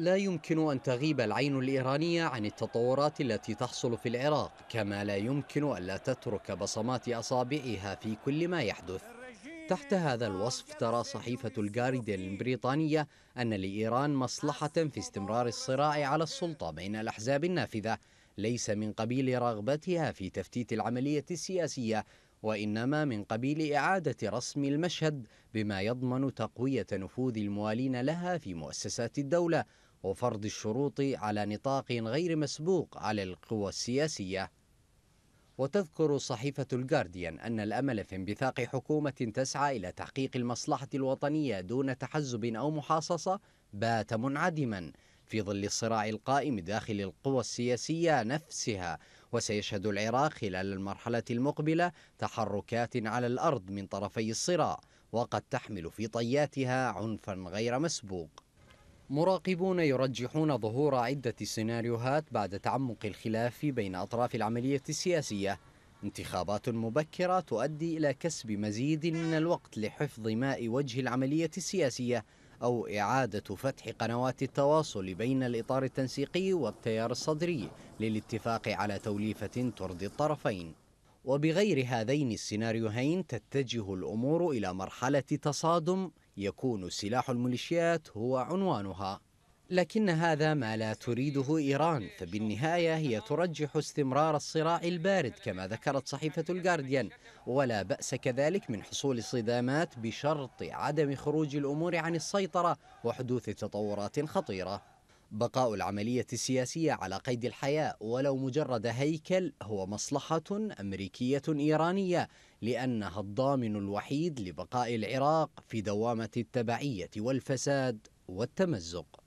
لا يمكن أن تغيب العين الإيرانية عن التطورات التي تحصل في العراق كما لا يمكن ألا تترك بصمات أصابعها في كل ما يحدث تحت هذا الوصف ترى صحيفة الجاردن البريطانية أن لإيران مصلحة في استمرار الصراع على السلطة بين الأحزاب النافذة ليس من قبيل رغبتها في تفتيت العملية السياسية وإنما من قبيل إعادة رسم المشهد بما يضمن تقوية نفوذ الموالين لها في مؤسسات الدولة وفرض الشروط على نطاق غير مسبوق على القوى السياسية وتذكر صحيفة الجارديان أن الأمل في انبثاق حكومة تسعى إلى تحقيق المصلحة الوطنية دون تحزب أو محاصصة بات منعدما في ظل الصراع القائم داخل القوى السياسية نفسها وسيشهد العراق خلال المرحلة المقبلة تحركات على الأرض من طرفي الصراع وقد تحمل في طياتها عنفا غير مسبوق مراقبون يرجحون ظهور عدة سيناريوهات بعد تعمق الخلاف بين أطراف العملية السياسية انتخابات مبكرة تؤدي إلى كسب مزيد من الوقت لحفظ ماء وجه العملية السياسية أو إعادة فتح قنوات التواصل بين الإطار التنسيقي والتيار الصدري للاتفاق على توليفة ترضي الطرفين وبغير هذين السيناريوهين تتجه الأمور إلى مرحلة تصادم يكون سلاح الميليشيات هو عنوانها لكن هذا ما لا تريده إيران فبالنهاية هي ترجح استمرار الصراع البارد كما ذكرت صحيفة الجارديان ولا بأس كذلك من حصول صدامات بشرط عدم خروج الأمور عن السيطرة وحدوث تطورات خطيرة بقاء العملية السياسية على قيد الحياة ولو مجرد هيكل هو مصلحة أمريكية إيرانية لأنها الضامن الوحيد لبقاء العراق في دوامة التبعية والفساد والتمزق